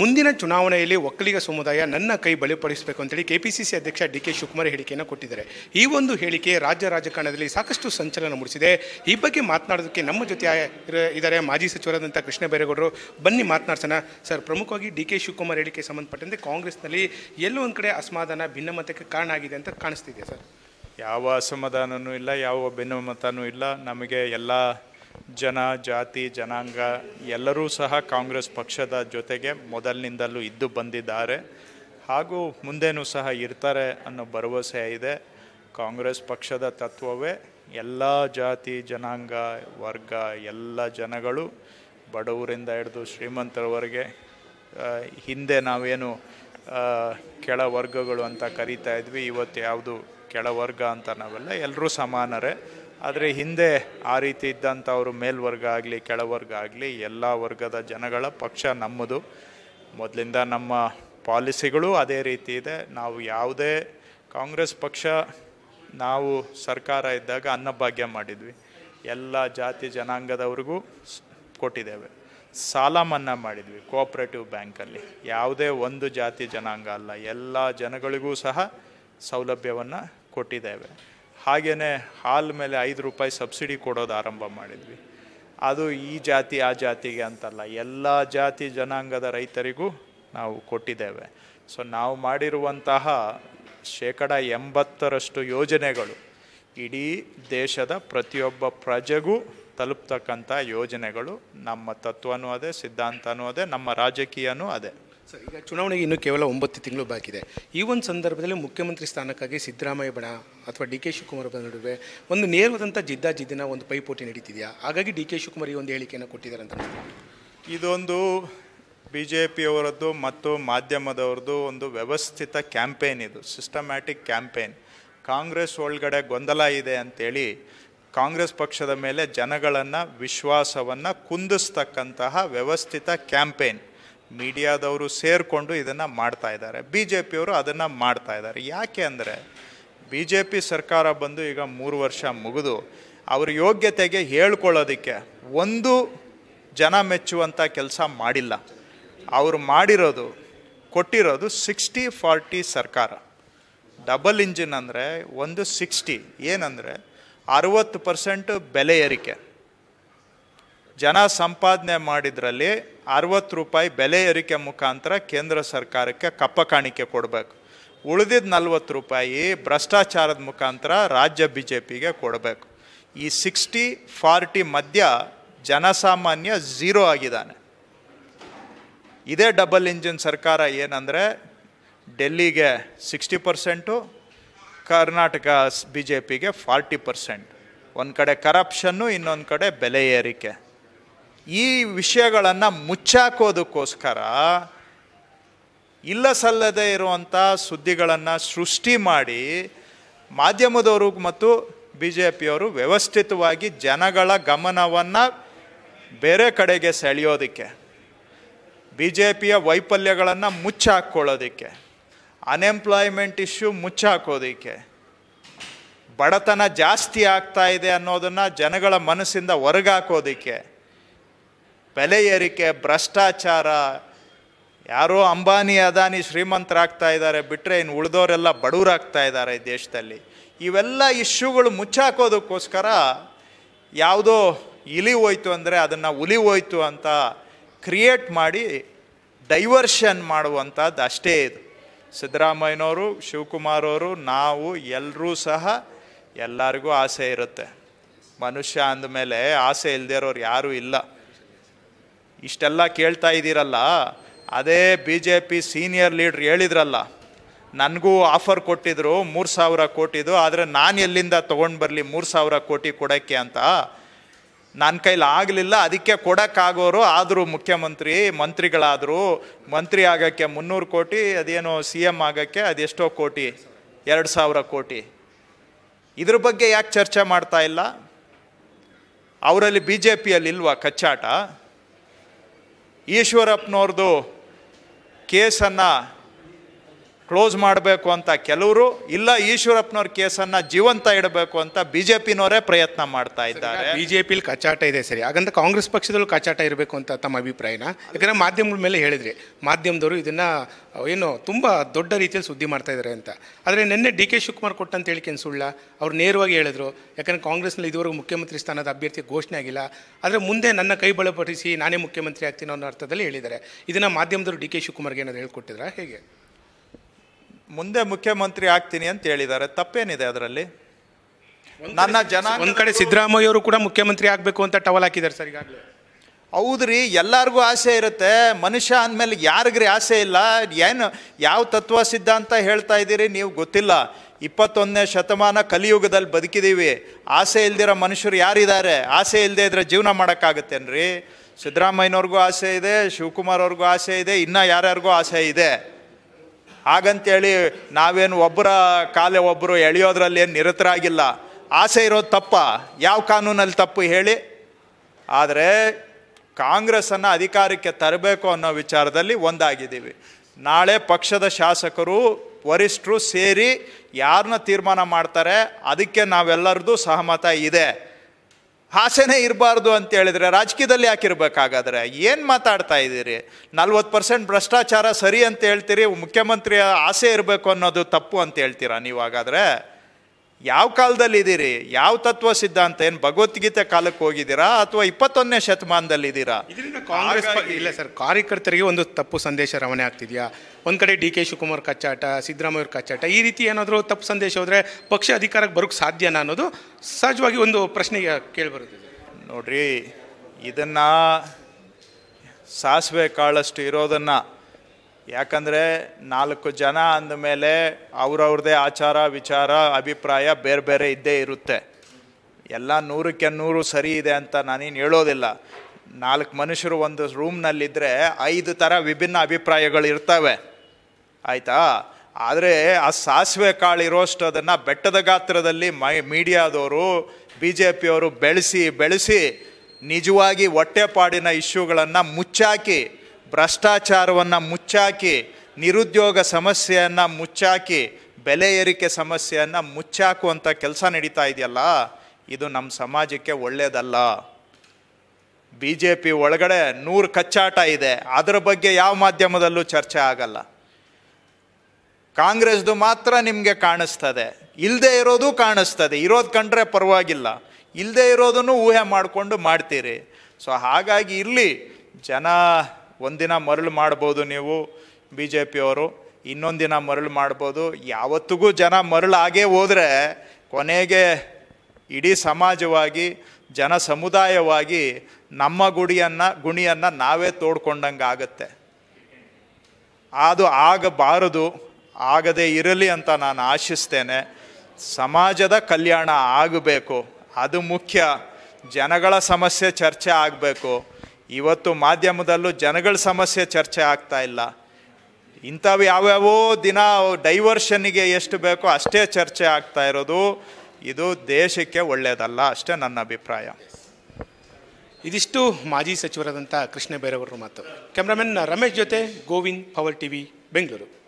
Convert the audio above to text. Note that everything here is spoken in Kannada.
ಮುಂದಿನ ಚುನಾವಣೆಯಲ್ಲಿ ಒಕ್ಕಲಿಗ ಸಮುದಾಯ ನನ್ನ ಕೈ ಬಲಪಡಿಸಬೇಕು ಅಂತೇಳಿ ಕೆ ಸಿ ಅಧ್ಯಕ್ಷ ಡಿ ಕೆ ಶಿವಕುಮಾರ್ ಹೇಳಿಕೆಯನ್ನು ಕೊಟ್ಟಿದ್ದಾರೆ ಈ ಒಂದು ಹೇಳಿಕೆ ರಾಜ್ಯ ರಾಜಕಾರಣದಲ್ಲಿ ಸಾಕಷ್ಟು ಸಂಚಲನ ಮೂಡಿಸಿದೆ ಈ ಬಗ್ಗೆ ಮಾತನಾಡೋದಕ್ಕೆ ನಮ್ಮ ಜೊತೆ ಇದ್ದಾರೆ ಮಾಜಿ ಸಚಿವರಾದಂಥ ಕೃಷ್ಣ ಬೈರೇಗೌಡರು ಬನ್ನಿ ಮಾತನಾಡ್ಸೋಣ ಸರ್ ಪ್ರಮುಖವಾಗಿ ಡಿ ಕೆ ಶಿವಕುಮಾರ್ ಹೇಳಿಕೆ ಸಂಬಂಧಪಟ್ಟಂತೆ ಕಾಂಗ್ರೆಸ್ನಲ್ಲಿ ಎಲ್ಲೋ ಒಂದು ಕಡೆ ಅಸಮಾಧಾನ ಭಿನ್ನಮತಕ್ಕೆ ಕಾರಣ ಆಗಿದೆ ಅಂತ ಕಾಣಿಸ್ತಿದೆ ಸರ್ ಯಾವ ಅಸಮಾಧಾನವೂ ಇಲ್ಲ ಯಾವ ಭಿನ್ನಮತನೂ ಇಲ್ಲ ನಮಗೆ ಎಲ್ಲ ಜನ ಜಾತಿ ಜನಾಂಗ ಎಲ್ಲರೂ ಸಹ ಕಾಂಗ್ರೆಸ್ ಪಕ್ಷದ ಜೊತೆಗೆ ಮೊದಲಿನಿಂದಲೂ ಇದ್ದು ಬಂದಿದ್ದಾರೆ ಹಾಗೂ ಮುಂದೇನೂ ಸಹ ಇರ್ತಾರೆ ಅನ್ನೋ ಭರವಸೆ ಇದೆ ಕಾಂಗ್ರೆಸ್ ಪಕ್ಷದ ತತ್ವವೇ ಎಲ್ಲ ಜಾತಿ ಜನಾಂಗ ವರ್ಗ ಎಲ್ಲ ಜನಗಳು ಬಡವರಿಂದ ಹಿಡಿದು ಶ್ರೀಮಂತರವರೆಗೆ ಹಿಂದೆ ನಾವೇನು ಕೆಳ ವರ್ಗಗಳು ಅಂತ ಕರಿತಾ ಇದ್ವಿ ಇವತ್ತು ಯಾವುದು ಕೆಳವರ್ಗ ಅಂತ ನಾವೆಲ್ಲ ಎಲ್ಲರೂ ಸಮಾನರೇ ಆದರೆ ಹಿಂದೆ ಆ ರೀತಿ ಇದ್ದಂಥವರು ಮೇಲ್ವರ್ಗ ಆಗಲಿ ಕೆಳವರ್ಗ ಆಗಲಿ ಎಲ್ಲ ವರ್ಗದ ಜನಗಳ ಪಕ್ಷ ನಮ್ಮದು ಮೊದಲಿಂದ ನಮ್ಮ ಪಾಲಿಸಿಗಳು ಅದೇ ರೀತಿ ಇದೆ ನಾವು ಯಾವುದೇ ಕಾಂಗ್ರೆಸ್ ಪಕ್ಷ ನಾವು ಸರ್ಕಾರ ಇದ್ದಾಗ ಅನ್ನಭಾಗ್ಯ ಮಾಡಿದ್ವಿ ಎಲ್ಲ ಜಾತಿ ಜನಾಂಗದವ್ರಿಗೂ ಕೊಟ್ಟಿದ್ದೇವೆ ಸಾಲ ಮನ್ನಾ ಮಾಡಿದ್ವಿ ಕೋಆಪ್ರೇಟಿವ್ ಬ್ಯಾಂಕಲ್ಲಿ ಯಾವುದೇ ಒಂದು ಜಾತಿ ಜನಾಂಗ ಅಲ್ಲ ಎಲ್ಲ ಜನಗಳಿಗೂ ಸಹ ಸೌಲಭ್ಯವನ್ನು ಕೊಟ್ಟಿದ್ದೇವೆ ಹಾಗೆಯೇ ಹಾಲು ಮೇಲೆ ಐದು ರೂಪಾಯಿ ಸಬ್ಸಿಡಿ ಕೊಡೋದು ಆರಂಭ ಮಾಡಿದ್ವಿ ಅದು ಈ ಜಾತಿ ಆ ಜಾತಿಗೆ ಅಂತಲ್ಲ ಎಲ್ಲ ಜಾತಿ ಜನಾಂಗದ ರೈತರಿಗೂ ನಾವು ಕೊಟ್ಟಿದ್ದೇವೆ ಸೊ ನಾವು ಮಾಡಿರುವಂತಹ ಶೇಕಡ ಎಂಬತ್ತರಷ್ಟು ಯೋಜನೆಗಳು ಇಡೀ ದೇಶದ ಪ್ರತಿಯೊಬ್ಬ ಪ್ರಜೆಗೂ ತಲುಪ್ತಕ್ಕಂಥ ಯೋಜನೆಗಳು ನಮ್ಮ ತತ್ವನೂ ಅದೇ ಸಿದ್ಧಾಂತನೂ ಅದೇ ನಮ್ಮ ರಾಜಕೀಯನೂ ಅದೇ ಸರ್ ಈಗ ಚುನಾವಣೆಗೆ ಇನ್ನೂ ಕೇವಲ ಒಂಬತ್ತು ತಿಂಗಳು ಬಾಕಿದೆ ಈ ಒಂದು ಸಂದರ್ಭದಲ್ಲಿ ಮುಖ್ಯಮಂತ್ರಿ ಸ್ಥಾನಕ್ಕಾಗಿ ಸಿದ್ದರಾಮಯ್ಯ ಬಣ ಅಥವಾ ಡಿ ಕೆ ಶಿವಕುಮಾರ್ ಬಣ ನಡುವೆ ಒಂದು ನೇರವಾದಂಥ ಜಿದ್ದಾಜಿದ್ದಿನ ಒಂದು ಪೈಪೋಟಿ ನಡೀತಿದೆಯಾ ಹಾಗಾಗಿ ಡಿ ಕೆ ಶಿವಕುಮಾರ್ ಈ ಒಂದು ಹೇಳಿಕೆಯನ್ನು ಕೊಟ್ಟಿದ್ದಾರೆ ಅಂತ ಇದೊಂದು ಬಿ ಜೆ ಪಿಯವರದ್ದು ಮತ್ತು ಮಾಧ್ಯಮದವ್ರದ್ದು ಒಂದು ವ್ಯವಸ್ಥಿತ ಕ್ಯಾಂಪೇನ್ ಇದು ಸಿಸ್ಟಮ್ಯಾಟಿಕ್ ಕ್ಯಾಂಪೇನ್ ಕಾಂಗ್ರೆಸ್ ಒಳಗಡೆ ಗೊಂದಲ ಇದೆ ಅಂತೇಳಿ ಕಾಂಗ್ರೆಸ್ ಪಕ್ಷದ ಮೇಲೆ ಜನಗಳನ್ನು ವಿಶ್ವಾಸವನ್ನು ಕುಂದಿಸ್ತಕ್ಕಂತಹ ವ್ಯವಸ್ಥಿತ ಕ್ಯಾಂಪೇನ್ ಮೀಡಿಯಾದವರು ಸೇರಿಕೊಂಡು ಇದನ್ನು ಮಾಡ್ತಾ ಇದ್ದಾರೆ ಬಿ ಜೆ ಪಿಯವರು ಅದನ್ನು ಮಾಡ್ತಾ ಇದ್ದಾರೆ ಯಾಕೆ ಅಂದರೆ ಬಿ ಜೆ ಪಿ ಸರ್ಕಾರ ಬಂದು ಈಗ ಮೂರು ವರ್ಷ ಮುಗಿದು ಅವ್ರ ಯೋಗ್ಯತೆಗೆ ಹೇಳ್ಕೊಳ್ಳೋದಕ್ಕೆ ಒಂದು ಜನ ಮೆಚ್ಚುವಂಥ ಕೆಲಸ ಮಾಡಿಲ್ಲ ಅವರು ಮಾಡಿರೋದು ಕೊಟ್ಟಿರೋದು ಸಿಕ್ಸ್ಟಿ ಫಾರ್ಟಿ ಸರ್ಕಾರ ಡಬಲ್ ಇಂಜಿನ್ ಅಂದರೆ ಒಂದು ಸಿಕ್ಸ್ಟಿ ಏನಂದರೆ ಅರುವತ್ತು ಪರ್ಸೆಂಟ್ ಬೆಲೆ ಏರಿಕೆ ಜನ ಸಂಪಾದನೆ ಮಾಡಿದ್ರಲ್ಲಿ ಅರವತ್ತು ರೂಪಾಯಿ ಬೆಲೆ ಏರಿಕೆ ಮುಖಾಂತರ ಕೇಂದ್ರ ಸರ್ಕಾರಕ್ಕೆ ಕಪ್ಪ ಕಾಣಿಕೆ ಕೊಡಬೇಕು ಉಳಿದಿದ್ದ ನಲ್ವತ್ತು ರೂಪಾಯಿ ಭ್ರಷ್ಟಾಚಾರದ ಮುಖಾಂತರ ರಾಜ್ಯ ಬಿ ಜೆ ಪಿಗೆ ಕೊಡಬೇಕು ಈ ಸಿಕ್ಸ್ಟಿ ಫಾರ್ಟಿ ಮಧ್ಯ ಜನಸಾಮಾನ್ಯ ಝೀರೋ ಆಗಿದ್ದಾನೆ ಇದೇ ಡಬಲ್ ಇಂಜಿನ್ ಸರ್ಕಾರ ಏನಂದರೆ ಡೆಲ್ಲಿಗೆ sixty percent Karnataka B J ಪಿಗೆ ಫಾರ್ಟಿ ಪರ್ಸೆಂಟ್ ಒಂದು ಕಡೆ ಕರಪ್ಷನ್ನು ಇನ್ನೊಂದು ಕಡೆ ಬೆಲೆ ಏರಿಕೆ ಈ ವಿಷಯಗಳನ್ನು ಮುಚ್ಚಾಕೋದಕ್ಕೋಸ್ಕರ ಇಲ್ಲ ಸಲ್ಲದೆ ಇರುವಂಥ ಸುದ್ದಿಗಳನ್ನು ಸೃಷ್ಟಿ ಮಾಡಿ ಮಾಧ್ಯಮದವರು ಮತ್ತು ಬಿ ಜೆ ಪಿಯವರು ವ್ಯವಸ್ಥಿತವಾಗಿ ಜನಗಳ ಗಮನವನ್ನು ಬೇರೆ ಕಡೆಗೆ ಸೆಳೆಯೋದಕ್ಕೆ ಬಿ ಜೆ ಪಿಯ ವೈಫಲ್ಯಗಳನ್ನು ಮುಚ್ಚಾಕ್ಕೊಳ್ಳೋದಕ್ಕೆ ಅನ್ಎಂಪ್ಲಾಯ್ಮೆಂಟ್ ಇಶ್ಯೂ ಮುಚ್ಚಾಕೋದಕ್ಕೆ ಬಡತನ ಜಾಸ್ತಿ ಆಗ್ತಾ ಇದೆ ಅನ್ನೋದನ್ನು ಜನಗಳ ಮನಸ್ಸಿಂದ ಹೊರಗಾಕೋದಕ್ಕೆ ಬೆಲೆ ಏರಿಕೆ ಭ್ರಷ್ಟಾಚಾರ ಯಾರೋ ಅಂಬಾನಿ ಅದಾನಿ ಶ್ರೀಮಂತರಾಗ್ತಾ ಇದ್ದಾರೆ ಬಿಟ್ಟರೆ ಇನ್ನು ಉಳಿದವರೆಲ್ಲ ಬಡವರಾಗ್ತಾ ಇದ್ದಾರೆ ಈ ದೇಶದಲ್ಲಿ ಇವೆಲ್ಲ ಇಶ್ಯೂಗಳು ಮುಚ್ಚಾಕೋದಕ್ಕೋಸ್ಕರ ಯಾವುದೋ ಇಲಿ ಹೋಯ್ತು ಅಂದರೆ ಅದನ್ನು ಉಲಿ ಹೋಯ್ತು ಅಂತ ಕ್ರಿಯೇಟ್ ಮಾಡಿ ಡೈವರ್ಷನ್ ಮಾಡುವಂಥದ್ದು ಅಷ್ಟೇ ಇದು ಸಿದ್ದರಾಮಯ್ಯನವರು ಶಿವಕುಮಾರ್ ಅವರು ನಾವು ಎಲ್ಲರೂ ಸಹ ಎಲ್ಲರಿಗೂ ಆಸೆ ಇರುತ್ತೆ ಮನುಷ್ಯ ಅಂದಮೇಲೆ ಆಸೆ ಇಲ್ಲದೇ ಇರೋರು ಯಾರೂ ಇಲ್ಲ ಇಷ್ಟೆಲ್ಲ ಕೇಳ್ತಾ ಇದ್ದೀರಲ್ಲ ಅದೇ B J P senior leader ಹೇಳಿದ್ರಲ್ಲ ನನಗೂ ಆಫರ್ ಕೊಟ್ಟಿದ್ರು ಮೂರು ಸಾವಿರ ಕೋಟಿದು ಆದರೆ ನಾನು ಎಲ್ಲಿಂದ ತೊಗೊಂಡು ಬರಲಿ ಮೂರು ಸಾವಿರ ಕೋಟಿ ಕೊಡೋಕ್ಕೆ ಅಂತ ನನ್ನ ಕೈಲಿ ಆಗಲಿಲ್ಲ ಅದಕ್ಕೆ ಕೊಡೋಕ್ಕಾಗೋರು ಆದರೂ ಮುಖ್ಯಮಂತ್ರಿ ಮಂತ್ರಿಗಳಾದರೂ ಮಂತ್ರಿ ಆಗೋಕ್ಕೆ ಮುನ್ನೂರು ಕೋಟಿ ಅದೇನೋ ಸಿ ಎಮ್ ಆಗೋಕ್ಕೆ ಅದೆಷ್ಟೋ ಕೋಟಿ ಎರಡು ಸಾವಿರ ಕೋಟಿ ಇದ್ರ ಬಗ್ಗೆ ಯಾಕೆ ಚರ್ಚೆ ಮಾಡ್ತಾ ಇಲ್ಲ ಅವರಲ್ಲಿ ಬಿ ಜೆ ಪಿಯಲ್ಲಿ ಇಲ್ವಾ ಕಚ್ಚಾಟ ಈಶ್ವರಪ್ಪನವ್ರದ್ದು ಕೇಸನ್ನು ಕ್ಲೋಸ್ ಮಾಡಬೇಕು ಅಂತ ಕೆಲವರು ಇಲ್ಲ ಈಶ್ವರಪ್ಪನವ್ರ ಕೇಸನ್ನು ಜೀವಂತ ಇಡಬೇಕು ಅಂತ ಬಿ ಜೆ ಪಿನವರೇ ಪ್ರಯತ್ನ ಮಾಡ್ತಾ ಇದ್ದಾರೆ ಬಿ ಜೆ ಪಿಲಿ ಕಚಾಟ ಇದೆ ಸರಿ ಹಾಗಂತ ಕಾಂಗ್ರೆಸ್ ಪಕ್ಷದಲ್ಲೂ ಕಚಾಟ ಇರಬೇಕು ಅಂತ ತಮ್ಮ ಅಭಿಪ್ರಾಯನ ಯಾಕಂದರೆ ಮಾಧ್ಯಮಗಳ ಮೇಲೆ ಹೇಳಿದ್ರಿ ಮಾಧ್ಯಮದವರು ಇದನ್ನು ಏನು ತುಂಬ ದೊಡ್ಡ ರೀತಿಯಲ್ಲಿ ಸುದ್ದಿ ಮಾಡ್ತಾ ಇದ್ದಾರೆ ಅಂತ ಆದರೆ ನಿನ್ನೆ ಡಿ ಕೆ ಶಿವಕುಮಾರ್ ಕೊಟ್ಟಂತ ಹೇಳಿಕೆನು ಸುಳ್ಳ ಅವ್ರು ನೇರವಾಗಿ ಹೇಳಿದ್ರು ಯಾಕಂದರೆ ಕಾಂಗ್ರೆಸ್ನಲ್ಲಿ ಇದುವರೆಗೂ ಮುಖ್ಯಮಂತ್ರಿ ಸ್ಥಾನದ ಅಭ್ಯರ್ಥಿ ಘೋಷಣೆ ಆಗಿಲ್ಲ ಆದರೆ ಮುಂದೆ ನನ್ನ ಕೈ ಬಳಪಡಿಸಿ ನಾನೇ ಮುಖ್ಯಮಂತ್ರಿ ಆಗ್ತೀನಿ ಅನ್ನೋ ಅರ್ಥದಲ್ಲಿ ಹೇಳಿದ್ದಾರೆ ಇದನ್ನು ಮಾಧ್ಯಮದವರು ಡಿ ಕೆ ಶಿವಕುಮಾರ್ಗೆ ಏನಾದರೂ ಹೇಳ್ಕೊಟ್ಟಿದ್ರಾ ಹೇಗೆ ಮುಂದೆ ಮುಖ್ಯಮಂತ್ರಿ ಆಗ್ತೀನಿ ಅಂತ ಹೇಳಿದ್ದಾರೆ ತಪ್ಪೇನಿದೆ ಅದರಲ್ಲಿ ನನ್ನ ಜನ ಒಂದು ಕಡೆ ಸಿದ್ದರಾಮಯ್ಯವರು ಕೂಡ ಮುಖ್ಯಮಂತ್ರಿ ಆಗಬೇಕು ಅಂತ ಟವಲ್ ಹಾಕಿದ್ದಾರೆ ಸರ್ ಈಗಾಗಲೇ ಹೌದ್ರಿ ಎಲ್ಲರಿಗೂ ಆಸೆ ಇರುತ್ತೆ ಮನುಷ್ಯ ಅಂದಮೇಲೆ ಯಾರಿಗ್ರಿ ಆಸೆ ಇಲ್ಲ ಏನು ಯಾವ ತತ್ವ ಸಿದ್ಧಾಂತ ಹೇಳ್ತಾ ಇದ್ದೀರಿ ನೀವು ಗೊತ್ತಿಲ್ಲ ಇಪ್ಪತ್ತೊಂದನೇ ಶತಮಾನ ಕಲಿಯುಗದಲ್ಲಿ ಬದುಕಿದ್ದೀವಿ ಆಸೆ ಇಲ್ದಿರೋ ಮನುಷ್ಯರು ಯಾರಿದ್ದಾರೆ ಆಸೆ ಇಲ್ಲದೆ ಇದ್ರೆ ಜೀವನ ಮಾಡೋಕ್ಕಾಗತ್ತೇನ್ರಿ ಸಿದ್ದರಾಮಯ್ಯನವ್ರಿಗೂ ಆಸೆ ಇದೆ ಶಿವಕುಮಾರ್ ಅವ್ರಿಗೂ ಆಸೆ ಇದೆ ಇನ್ನೂ ಯಾರ್ಯಾರಿಗೂ ಆಸೆ ಇದೆ ಹಾಗಂತೇಳಿ ನಾವೇನು ಒಬ್ಬರ ಕಾಲೇ ಒಬ್ಬರು ಎಳೆಯೋದ್ರಲ್ಲಿ ಏನು ನಿರತರಾಗಿಲ್ಲ ಆಸೆ ಇರೋದು ತಪ್ಪ ಯಾವ ಕಾನೂನಲ್ಲಿ ತಪ್ಪು ಹೇಳಿ ಆದರೆ ಕಾಂಗ್ರೆಸ್ಸನ್ನು ಅಧಿಕಾರಕ್ಕೆ ತರಬೇಕು ಅನ್ನೋ ವಿಚಾರದಲ್ಲಿ ಒಂದಾಗಿದ್ದೀವಿ ನಾಳೆ ಪಕ್ಷದ ಶಾಸಕರು ವರಿಷ್ಠರು ಸೇರಿ ಯಾರನ್ನ ತೀರ್ಮಾನ ಮಾಡ್ತಾರೆ ಅದಕ್ಕೆ ನಾವೆಲ್ಲರದ್ದು ಸಹಮತ ಇದೆ ಹಾಸೆನೇ ಇರಬಾರ್ದು ಅಂತ ಹೇಳಿದ್ರೆ ರಾಜಕೀಯದಲ್ಲಿ ಯಾಕೆ ಏನು ಮಾತಾಡ್ತಾ ಇದ್ದೀರಿ ನಲ್ವತ್ತು ಪರ್ಸೆಂಟ್ ಭ್ರಷ್ಟಾಚಾರ ಸರಿ ಅಂತ ಹೇಳ್ತೀರಿ ಮುಖ್ಯಮಂತ್ರಿಯ ಆಸೆ ಇರಬೇಕು ಅನ್ನೋದು ತಪ್ಪು ಅಂತ ಹೇಳ್ತೀರಾ ನೀವು ಹಾಗಾದರೆ ಯಾವ ಕಾಲದಲ್ಲಿದ್ದೀರಿ ಯಾವ ತತ್ವ ಸಿದ್ಧಾಂತ ಏನು ಭಗವದ್ಗೀತೆ ಕಾಲಕ್ಕೆ ಹೋಗಿದ್ದೀರಾ ಅಥವಾ ಇಪ್ಪತ್ತೊಂದನೇ ಶತಮಾನದಲ್ಲಿ ಇದ್ದೀರಾ ಕಾಂಗ್ರೆಸ್ ಇಲ್ಲ ಸರ್ ಕಾರ್ಯಕರ್ತರಿಗೆ ಒಂದು ತಪ್ಪು ಸಂದೇಶ ರವಾನೆ ಆಗ್ತಿದೆಯಾ ಒಂದು ಕಡೆ ಡಿ ಕೆ ಶಿವಕುಮಾರ್ ಕಚ್ಚಾಟ ಸಿದ್ದರಾಮಯ್ಯ ಕಚ್ಚಾಟ ಈ ರೀತಿ ಏನಾದರೂ ತಪ್ಪು ಸಂದೇಶ ಹೋದರೆ ಪಕ್ಷ ಅಧಿಕಾರಕ್ಕೆ ಬರೋಕ್ಕೆ ಸಾಧ್ಯನಾ ಅನ್ನೋದು ಸಹಜವಾಗಿ ಒಂದು ಪ್ರಶ್ನೆ ಕೇಳಿಬರುತ್ತದೆ ನೋಡ್ರಿ ಇದನ್ನು ಸಾಸಿವೆ ಕಾಳಷ್ಟು ಇರೋದನ್ನು ಯಾಕಂದರೆ ನಾಲ್ಕು ಜನ ಅಂದಮೇಲೆ ಅವ್ರವ್ರದೇ ಆಚಾರ ವಿಚಾರ ಅಭಿಪ್ರಾಯ ಬೇರೆ ಬೇರೆ ಇದ್ದೇ ಇರುತ್ತೆ ಎಲ್ಲ ನೂರಕ್ಕೆ ನೂರು ಸರಿ ಇದೆ ಅಂತ ನಾನೇನು ಹೇಳೋದಿಲ್ಲ ನಾಲ್ಕು ಮನುಷ್ಯರು ಒಂದು ರೂಮ್ನಲ್ಲಿದ್ದರೆ ಐದು ಥರ ವಿಭಿನ್ನ ಅಭಿಪ್ರಾಯಗಳು ಇರ್ತವೆ ಆಯಿತಾ ಆದರೆ ಆ ಸಾಸಿವೆ ಕಾಳಿರೋಷ್ಟು ಅದನ್ನು ಬೆಟ್ಟದ ಗಾತ್ರದಲ್ಲಿ ಮೈ ಮೀಡಿಯಾದವರು ಬಿ ಜೆ ಪಿಯವರು ಬೆಳೆಸಿ ಬೆಳೆಸಿ ನಿಜವಾಗಿ ಹೊಟ್ಟೆಪಾಡಿನ ಇಶ್ಯೂಗಳನ್ನು ಮುಚ್ಚಾಕಿ ಭ್ರಷ್ಟಾಚಾರವನ್ನು ಮುಚ್ಚಾಕಿ ನಿರುದ್ಯೋಗ ಸಮಸ್ಯೆಯನ್ನು ಮುಚ್ಚಾಕಿ ಬೆಲೆ ಏರಿಕೆ ಸಮಸ್ಯೆಯನ್ನು ಮುಚ್ಚಾಕುವಂಥ ಕೆಲಸ ನಡೀತಾ ಇದೆಯಲ್ಲ ಇದು ನಮ್ಮ ಸಮಾಜಕ್ಕೆ ಒಳ್ಳೆಯದಲ್ಲ ಬಿ ಜೆ ಪಿ ಒಳಗಡೆ ನೂರು ಕಚ್ಚಾಟ ಇದೆ ಅದರ ಬಗ್ಗೆ ಯಾವ ಮಾಧ್ಯಮದಲ್ಲೂ ಚರ್ಚೆ ಆಗಲ್ಲ ಕಾಂಗ್ರೆಸ್ದು ಮಾತ್ರ ನಿಮಗೆ ಕಾಣಿಸ್ತದೆ ಇಲ್ಲದೆ ಇರೋದು ಕಾಣಿಸ್ತದೆ ಇರೋದು ಕಂಡ್ರೆ ಪರವಾಗಿಲ್ಲ ಇಲ್ಲದೆ ಇರೋದನ್ನು ಊಹೆ ಮಾಡಿಕೊಂಡು ಮಾಡ್ತೀರಿ ಸೊ ಹಾಗಾಗಿ ಇರಲಿ ಜನ ಒಂದಿನ ಮರಳು ಮಾಡ್ಬೋದು ನೀವು ಬಿ ಜೆ ಪಿಯವರು ಇನ್ನೊಂದಿನ ಮರಳು ಮಾಡ್ಬೋದು ಯಾವತ್ತಿಗೂ ಜನ ಮರಳಾಗೇ ಹೋದರೆ ಕೊನೆಗೆ ಇಡೀ ಸಮಾಜವಾಗಿ ಜನ ಸಮುದಾಯವಾಗಿ ನಮ್ಮ ಗುಡಿಯನ್ನು ಗುಣಿಯನ್ನು ನಾವೇ ತೋಡ್ಕೊಂಡಂಗೆ ಆಗುತ್ತೆ ಅದು ಆಗಬಾರದು ಆಗದೇ ಇರಲಿ ಅಂತ ನಾನು ಆಶಿಸ್ತೇನೆ ಸಮಾಜದ ಕಲ್ಯಾಣ ಆಗಬೇಕು ಅದು ಮುಖ್ಯ ಜನಗಳ ಸಮಸ್ಯೆ ಚರ್ಚೆ ಆಗಬೇಕು ಇವತ್ತು ಮಾಧ್ಯಮದಲ್ಲೂ ಜನಗಳ ಸಮಸ್ಯೆ ಚರ್ಚೆ ಆಗ್ತಾ ಇಲ್ಲ ಇಂಥವು ಯಾವ್ಯಾವೋ ದಿನ ಡೈವರ್ಷನ್ನಿಗೆ ಎಷ್ಟು ಬೇಕೋ ಅಷ್ಟೇ ಚರ್ಚೆ ಆಗ್ತಾ ಇರೋದು ಇದು ದೇಶಕ್ಕೆ ಒಳ್ಳೆಯದಲ್ಲ ಅಷ್ಟೇ ನನ್ನ ಅಭಿಪ್ರಾಯ ಇದಿಷ್ಟು ಮಾಜಿ ಸಚಿವರಾದಂಥ ಕೃಷ್ಣ ಬೈರವರ ಮಾತು ಕ್ಯಾಮ್ರಾಮನ್ ರಮೇಶ್ ಜೊತೆ ಗೋವಿಂದ್ ಪವರ್ ವಿ ಬೆಂಗಳೂರು